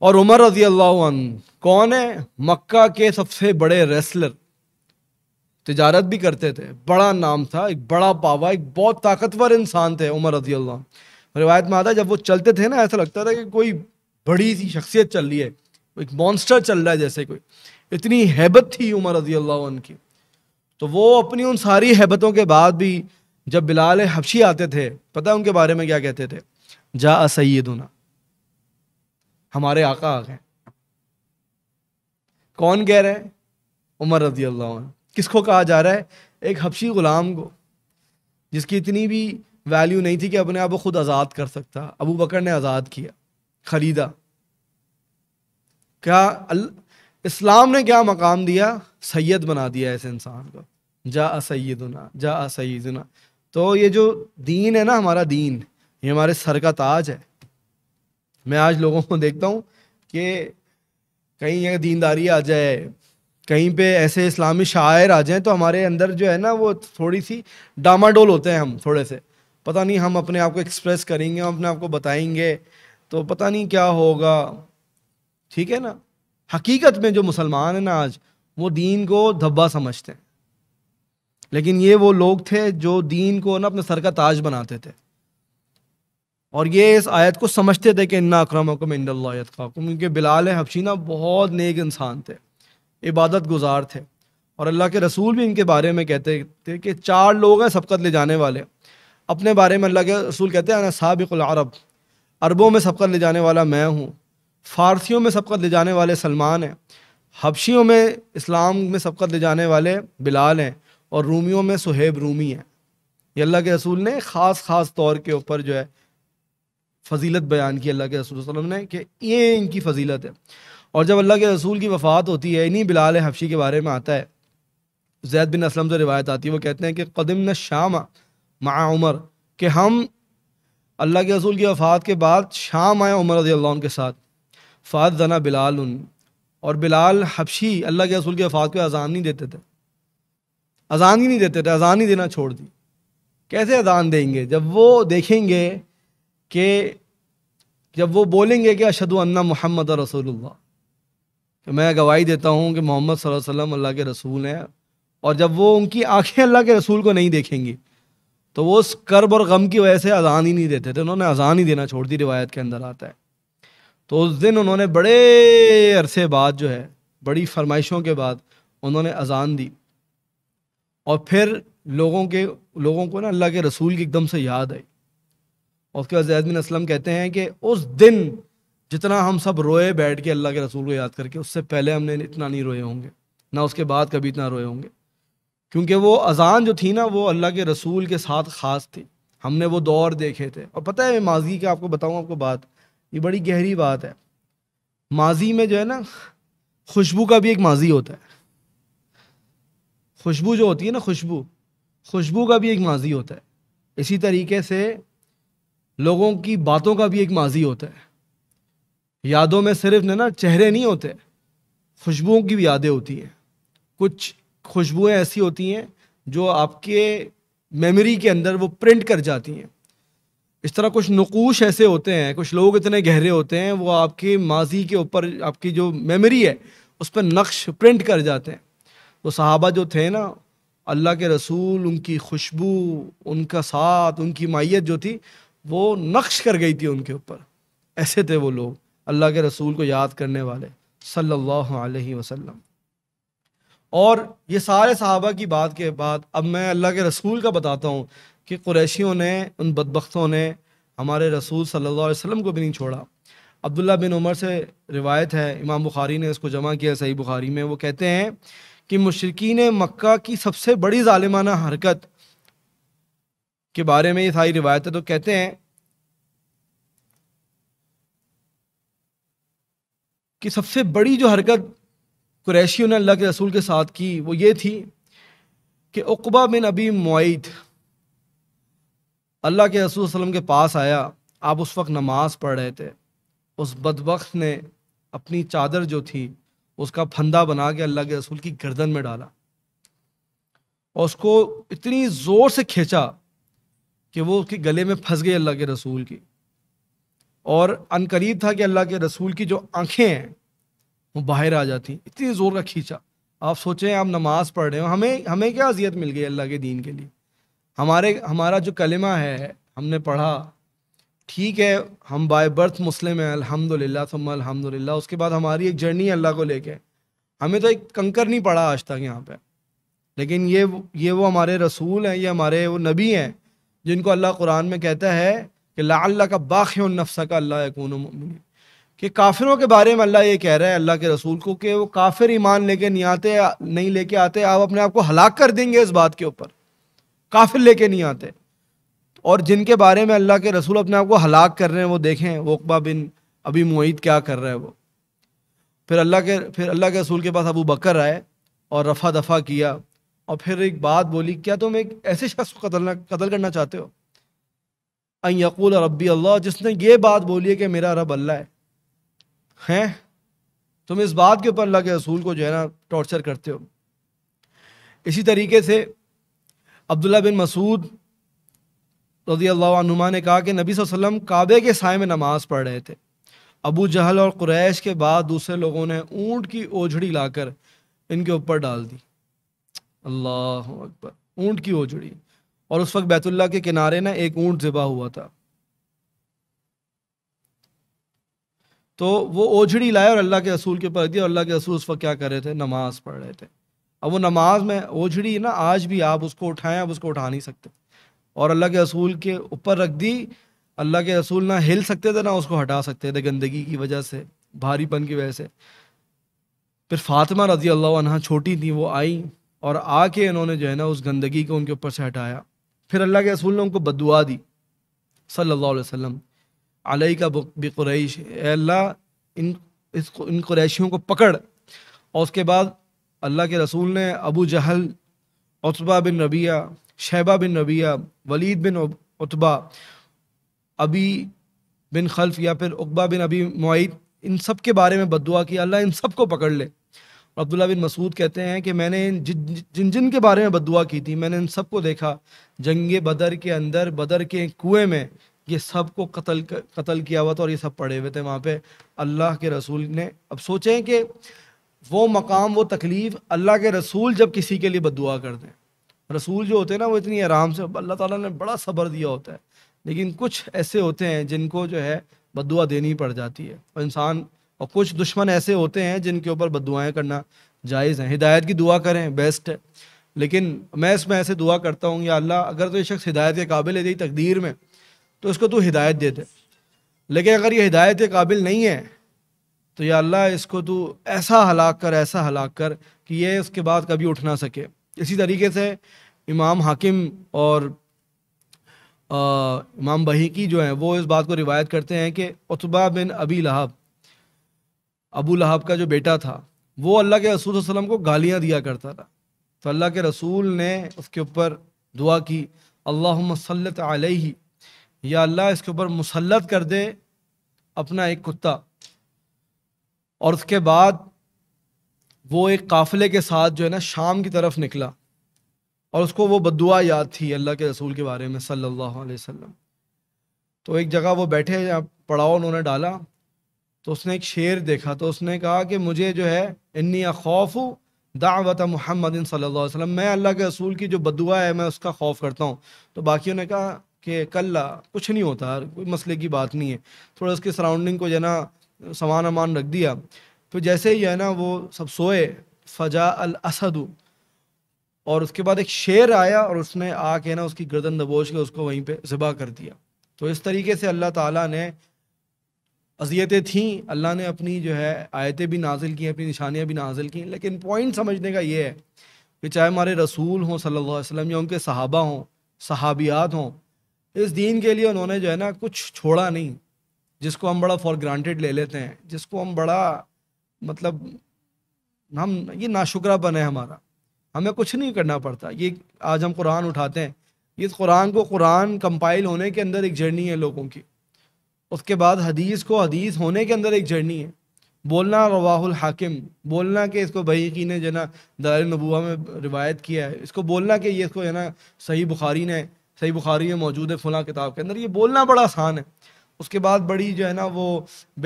और उमर रजी अल्लाह कौन है मक्का के सबसे बड़े रेसलर तजारत भी करते थे बड़ा नाम था एक बड़ा पावा एक बहुत ताकतवर इंसान थे उमर रजी अल्लाह रिवायत में आता जब वो चलते थे ना ऐसा लगता था कि कोई बड़ी सी शख्सियत चल रही है एक मॉन्स्टर चल रहा है जैसे कोई इतनी हैबत थी उमर रजी अल्लाह की तो वो अपनी उन सारी हैबतों के बाद भी जब बिलाल हबशी आते थे पता है उनके बारे में क्या कहते थे जा सैदना हमारे आका आ गए कौन कह रहे हैं उमर रजी अल्लाह किसको कहा जा रहा है एक हबशी ग़ुलाम को जिसकी इतनी भी वैल्यू नहीं थी कि अपने आप को खुद आज़ाद कर सकता अबू बकर ने आज़ाद किया ख़रीदा क्या अल... इस्लाम ने क्या मकाम दिया सैयद बना दिया इस इंसान को जा असैदना जा असैदना तो ये जो दीन है ना हमारा दीन ये हमारे सर का ताज है मैं आज लोगों को देखता हूँ कि कहीं यह दीनदारी आ जाए कहीं पे ऐसे इस्लामी शायर आ जाएं तो हमारे अंदर जो है ना वो थोड़ी सी डामाडोल होते हैं हम थोड़े से पता नहीं हम अपने आप को एक्सप्रेस करेंगे हम अपने आप को बताएंगे तो पता नहीं क्या होगा ठीक है ना हकीकत में जो मुसलमान है ना आज वो दीन को धब्बा समझते हैं लेकिन ये वो लोग थे जो दीन को ना अपने सर का ताज बनाते थे और ये इस आयत को समझते थे कि इन्ना अक्रम अक्रमकुम इंदल्लाकाकुम क्योंकि बिलाल हफशीना बहुत नेक इंसान थे इबादत गुजार थे और अल्लाह के रसूल भी इनके बारे में कहते थे कि चार लोग हैं सबकत ले जाने वाले अपने बारे में अल्लाह के रसूल कहते हैं साबिकुल अरब अरबों में सबकत ले जाने वाला मैं हूँ फ़ारसियों में सबकत ले जाने वाले सलमान हैं हबशियों में इस्लाम में सबकत ले जाने वाले बिलाल हैं और रूमियों में सुहेब रूमी हैं ये अल्लाह के रसूल ने ख़ास ख़ास तौर के ऊपर जो है फजीलत बयान की अल्लाह के रसूल वसलम ने कि ये इनकी फजीलत है और जब अल्लाह के रसूल की वफ़ात होती है इन्हीं बिलाल हफशी के बारे में आता है जैद बिन असलम से रिवायत आती है वो कहते हैं कि कदम न शाम मा उमर कि हम अल्लाह के रसूल की वफ़ात के बाद शाम आए उमर रजी के साथ फ़ात जना बिलाल उन और बिलाल हफशी अल्लाह के रसूल की वफ़ात को अजान नहीं देते थे अजान ही नहीं देते थे अजान ही देना छोड़ दी कैसे अजान देंगे जब वो देखेंगे कि जब वो बोलेंगे कि अशद अन्ना मोहम्मद रसूलुल्लाह कि मैं गवाही देता हूँ कि मोहम्मद वसल्लम अल्लाह के रसूल हैं और जब वो उनकी आंखें अल्लाह के रसूल को नहीं देखेंगी तो वो उस कर्ब और गम की वजह से अजान ही नहीं देते थे उन्होंने अजान ही देना छोड़ दी रिवायत के अंदर आता है तो उस दिन उन्होंने बड़े अरसे बाद जो है बड़ी फरमाइशों के बाद उन्होंने अजान दी और फिर लोगों के लोगों को ना अल्लाह के रसूल की एकदम से याद आई और उसके बाद जैद बिन असलम कहते हैं कि उस दिन जितना हम सब रोए बैठ के अल्लाह के रसूल को याद करके उससे पहले हमने इतना नहीं रोए होंगे ना उसके बाद कभी इतना रोए होंगे क्योंकि वो अजान जो थी ना वो अल्लाह के रसूल के साथ ख़ास थी हमने वो दौर देखे थे और पता है माजी का आपको बताऊँ आपको बात ये बड़ी गहरी बात है माजी में जो है ना खुशबू का भी एक माजी होता है खुशबू जो होती है ना खुशबू खुशबू का भी एक माजी होता है इसी तरीके से लोगों की बातों का भी एक माजी होता है यादों में सिर्फ ना चेहरे नहीं होते खुशबुओं की भी यादें होती हैं कुछ खुशबुएं ऐसी होती हैं जो आपके मेमोरी के अंदर वो प्रिंट कर जाती हैं इस तरह कुछ नकूश ऐसे होते हैं कुछ लोग इतने गहरे होते हैं वो आपके माजी के ऊपर आपकी जो मेमोरी है उस पर नक्श प्रिंट कर जाते हैं तो सहाबा जो थे ना अल्लाह के रसूल उनकी खुशबू उनका साथ उनकी माइत जो थी वो नक्श कर गई थी उनके ऊपर ऐसे थे वो लोग अल्लाह के रसूल को याद करने वाले सल्लल्लाहु अलैहि वसल्लम और ये सारे सहाबा की बात के बाद अब मैं अल्लाह के रसूल का बताता हूँ कि कुरैशियों ने उन बदबख्तों ने हमारे रसूल सल्लल्लाहु अलैहि वसल्लम को भी नहीं छोड़ा अब्दुल्ला बिन उमर से रिवायत है इमाम बुखारी ने इसको जमा किया सही बुखारी में वो कहते हैं कि मशरकिन मक्का की सबसे बड़ी ालिमाना हरकत के बारे में ये सारी रिवायतें तो कहते हैं कि सबसे बड़ी जो हरकत कुरैशियों ने अल्लाह के रसूल के साथ की वो ये थी कि उकबा बिन अबी मुआद अल्लाह के रसूल वसलम के पास आया आप उस वक्त नमाज पढ़ रहे थे उस बदबक ने अपनी चादर जो थी उसका फंदा बना के अल्लाह के रसूल की गर्दन में डाला और उसको इतनी ज़ोर से खींचा कि वो उसके गले में फंस गई अल्लाह के रसूल की और अनकरीब था कि अल्लाह के रसूल की जो आंखें हैं वो बाहर आ जाती इतनी ज़ोर का खींचा आप सोचें आप नमाज़ पढ़ रहे हो हमें हमें क्या अजियत मिल गई अल्लाह के दीन के लिए हमारे हमारा जो कलमा है हमने पढ़ा ठीक है हम बाय बर्थ मुस्लिम हैं अल्हम्दुलिल्लाह थम अल्हम्दुलिल्लाह उसके बाद हमारी एक जर्नी है अल्लाह को लेके हमें तो एक कंकर नहीं पड़ा आज तक यहाँ पे लेकिन ये ये वो हमारे रसूल हैं ये हमारे वो नबी हैं जिनको अल्लाह कुरान में कहता है कि ला का बाख नफ्सा का अल्लाह यकून कि काफिरों के बारे में अल्लाह ये कह रहा है अल्लाह के रसूल को कि वो काफिर ईमान लेके नहीं आते नहीं लेके आते आप अपने आप को हलाक कर देंगे इस बात के ऊपर काफिर लेके नहीं आते और जिनके बारे में अल्लाह के रसूल अपने आप को हलाक कर रहे हैं वो देखें वकबा बिन अभी मुईद क्या कर रहा है वो फिर अल्लाह के फिर अल्लाह के रसूल के पास अबू बकर आए और रफ़ा दफ़ा किया और फिर एक बात बोली क्या तुम एक ऐसे शख्स को कतल कतल करना चाहते हो अकूल रबी अल्लाह जिसने ये बात बोली है कि मेरा रब अल्लाह है हैं तुम इस बात के ऊपर अल्लाह के रसूल को जो है ना टॉर्चर करते हो इसी तरीके से अब्दुल्ला बिन मसूद रजी अल्लाहनुमा ने कहा कि नबी वसल्लम काबे के साय में नमाज़ पढ़ रहे थे अबू जहल और कुरैश के बाद दूसरे लोगों ने ऊँट की ओझड़ी लाकर इनके ऊपर डाल दी अल्लाह अकबर ऊंट की ओझड़ी और उस वक्त बैतुल्ला के किनारे ना एक ऊंट ज़िबा हुआ था तो वो ओझड़ी लाए और अल्लाह के रसूल के ऊपर दिया और अल्लाह के रसूल उस वक्त क्या कर रहे थे नमाज़ पढ़ रहे थे अब वो नमाज में ओझड़ी ना आज भी आप उसको उठाएं आप उसको उठा नहीं सकते और अल्लाह के रसूल के ऊपर रख दी अल्लाह के रसूल ना हिल सकते थे ना उसको हटा सकते थे गंदगी की वजह से भारीपन की वजह से फिर फातिमा रजी अल्लाह छोटी थी वो आई और आके इन्होंने जो है ना उस गंदगी को उनके ऊपर से हटाया फिर अल्लाह के रसूल ने उनको बदुआ दी सल्लल्लाहु अलैहि वसल्लम अलई का बकुरैश अल्लाह इन इस इन कुरैशियों को पकड़ और उसके बाद अल्लाह के रसूल ने अबू जहल उतबा बिन रबिया शैबा बिन रबिया वलीद बिन उतबा अबी बिन खल्फ या फिर उकबा बिन अबी मुआद इन सब के बारे में बदुआ किया अल्लाह इन सब को पकड़ ले अब्दुल्ला बिन मसूद कहते हैं कि मैंने जिन जिन जिन के बारे में बदुआ की थी मैंने इन सबको देखा जंग बदर के अंदर बदर के कुएं में ये सब को कत्ल कत्ल किया हुआ था और ये सब पड़े हुए थे वहाँ पे अल्लाह के रसूल ने अब सोचें कि वो मकाम वो तकलीफ़ अल्लाह के रसूल जब किसी के लिए बदुआ कर दें रसूल जो होते हैं ना वो इतनी आराम से अल्लाह ताला ने बड़ा सब्र दिया होता है लेकिन कुछ ऐसे होते हैं जिनको जो है बदुआ देनी पड़ जाती है और इंसान और कुछ दुश्मन ऐसे होते हैं जिनके ऊपर बदुआएँ करना जायज़ हैं हिदायत की दुआ करें बेस्ट है लेकिन मैं इसमें ऐसे दुआ करता हूँ या अल्लाह अगर तो ये शख्स हिदायत के काबिल है तेरी तकदीर में तो इसको तू हिदायत दे दे लेकिन अगर ये हिदायत के काबिल नहीं है तो या अल्लाह इसको तू ऐसा हलाक कर ऐसा हलाक कर कि ये उसके बाद कभी उठ ना सके इसी तरीके से इमाम हाकिम और आ, इमाम बहीकी जो हैं वो इस बात को रिवायत करते हैं कि उतबा बिन अबी लहाब अबू लहाब का जो बेटा था वो अल्लाह के रसूल वसलम को गालियाँ दिया करता था तो अल्लाह के रसूल ने उसके ऊपर दुआ की अल्लाह मसलत आलही या अल्लाह इसके ऊपर मुसलत कर दे अपना एक कुत्ता और उसके बाद वो एक काफ़िले के साथ जो है ना शाम की तरफ निकला और उसको वो बदुआ याद थी अल्लाह के रसूल के बारे में सल्लल्लाहु अलैहि वसल्लम तो एक जगह वो बैठे पड़ाव उन्होंने डाला तो उसने एक शेर देखा तो उसने कहा कि मुझे जो है इन्नी खौफ दावत मोहम्मद वसल्लम मैं अल्लाह के रसूल की जो बदुआ है मैं उसका खौफ करता हूँ तो बाकियों ने कहा कि कल्ला कुछ नहीं होता कोई मसले की बात नहीं है थोड़ा उसके सराउंडिंग को जो है ना सामान अमान रख दिया तो जैसे ही है ना वो सब सोए फ़जा अल असद और उसके बाद एक शेर आया और उसने आके ना उसकी गर्दन दबोच के उसको वहीं पर ज़िबा कर दिया तो इस तरीके से अल्लाह ताला ने अजियतें थीं अल्लाह ने अपनी जो है आयतें भी नाजिल की अपनी निशानियाँ भी नाजिल की लेकिन पॉइंट समझने का ये है कि चाहे हमारे रसूल हों सल्लल्लाहु अलैहि वसल्लम या उनके सहाबा हों सहाबियात हों इस दीन के लिए उन्होंने जो है ना कुछ छोड़ा नहीं जिसको हम बड़ा फॉर ग्रांटेड ले लेते हैं जिसको हम बड़ा मतलब हम ये नाशुक्रापन है हमारा हमें कुछ नहीं करना पड़ता ये आज हम कुरान उठाते हैं इस कुरान को कुरान कंपाइल होने के अंदर एक जर्नी है लोगों की उसके बाद हदीस को हदीस होने के अंदर एक जर्नी है बोलना रवाहुल हाकिम बोलना कि इसको बहीकी ने जो ना दार नबूआ में रिवायत किया है इसको बोलना कि ये इसको है ना सही बुखारी ने सही बुखारी में मौजूद है फला किताब के अंदर ये बोलना बड़ा आसान है उसके बाद बड़ी जो है ना वो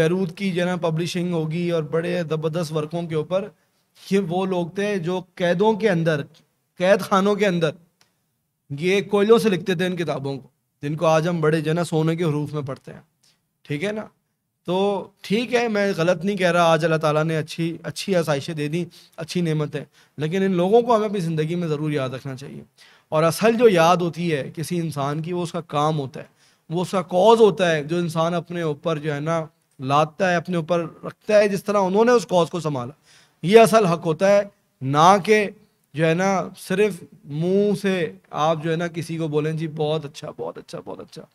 बैरूत की जो है ना पब्लिशिंग होगी और बड़े ज़बरदस्त वर्कों के ऊपर ये वो लोग थे जो कैदों के अंदर कैद खानों के अंदर ये कोयलों से लिखते थे इन किताबों को जिनको आज हम बड़े जो है ना सोने के हरूफ में पढ़ते हैं ठीक है ना तो ठीक है मैं गलत नहीं कह रहा आज अल्लाह ताला ने अच्छी अच्छी आसाइशें दे दी अच्छी नेमत है लेकिन इन लोगों को हमें अपनी ज़िंदगी में ज़रूर याद रखना चाहिए और असल जो याद होती है किसी इंसान की वो उसका काम होता है वो उसका कॉज होता है जो इंसान अपने ऊपर जो है ना लादता है अपने ऊपर रखता है जिस तरह उन्होंने उस कॉज को संभाला ये असल हक होता है ना कि जो है ना सिर्फ मुंह से आप जो है ना किसी को बोलें जी बहुत अच्छा बहुत अच्छा बहुत अच्छा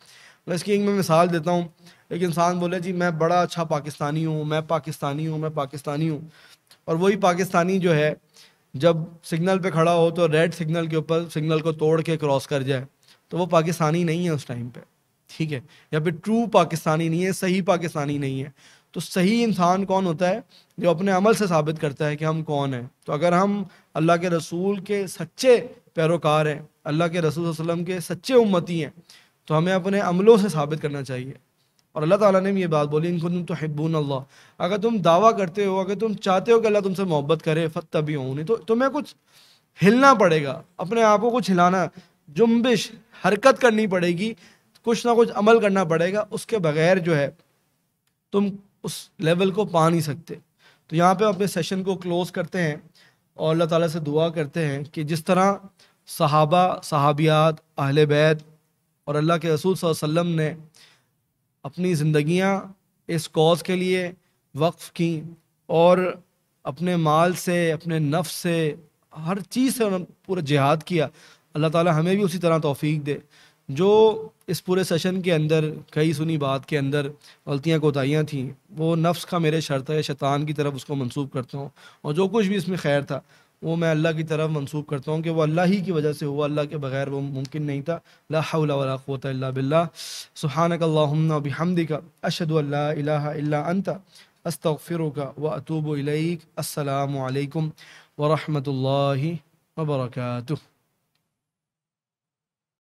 मैं इसकी एक मैं मिसाल देता हूँ एक इंसान बोले जी मैं बड़ा अच्छा पाकिस्तानी हूँ मैं पाकिस्तानी हूँ मैं पाकिस्तानी हूँ और वही पाकिस्तानी जो है जब सिग्नल पे खड़ा हो तो रेड सिग्नल के ऊपर सिग्नल को तोड़ के क्रॉस कर जाए तो वो पाकिस्तानी नहीं है उस टाइम पे ठीक है या फिर ट्रू पाकिस्तानी नहीं है सही पाकिस्तानी नहीं है तो सही इंसान कौन होता है जो अपने अमल से साबित करता है कि हम कौन हैं तो अगर हम अल्लाह के रसूल के सच्चे पैरोकार हैं अल्लाह के रसूल वसलम के सच्चे उम्मती हैं तो हमें अपने अमलों से साबित करना चाहिए और अल्लाह ताला ने भी ये बात बोली इनको तुम तो हिब्बून अल्लाह अगर तुम दावा करते हो अगर तुम चाहते हो कि अल्लाह तुमसे मोहब्बत करे फत तभी होनी तो तुम्हें कुछ हिलना पड़ेगा अपने आप को कुछ हिलाना जुम्बिश हरकत करनी पड़ेगी कुछ ना कुछ अमल करना पड़ेगा उसके बगैर जो है तुम उस लेवल को पा नहीं सकते तो यहाँ पे अपने सेशन को क्लोज़ करते हैं और अल्लाह ताला से दुआ करते हैं कि जिस तरह सहाबा सहाबियात अहल बैत और अल्लाह के रसूल वसम ने अपनी ज़िंदियाँ इस कॉज के लिए वक्फ़ की और अपने माल से अपने नफ्स से हर चीज़ से उन्होंने पूरा जिहाद किया अल्लाह ताला हमें भी उसी तरह तोफ़ी दे जो इस पूरे सेशन के अंदर कई सुनी बात के अंदर गलतियाँ कोताहियाँ थीं वो नफ्स का मेरे शर्त है शैतान की तरफ उसको मंसूब करता हूँ और जो कुछ भी इसमें खैर था वो मैं अल्लाह की तरफ मनसूब करता हूँ कि वो अल्लाह ही की वजह से हुआ अल्लाह के बगैर वो मुमकिन नहीं था लाला बिल्ला सुहानकल्ला का अशद अंत अस्तफ़िर का व अतूब अल्लाम वरहमल वर्का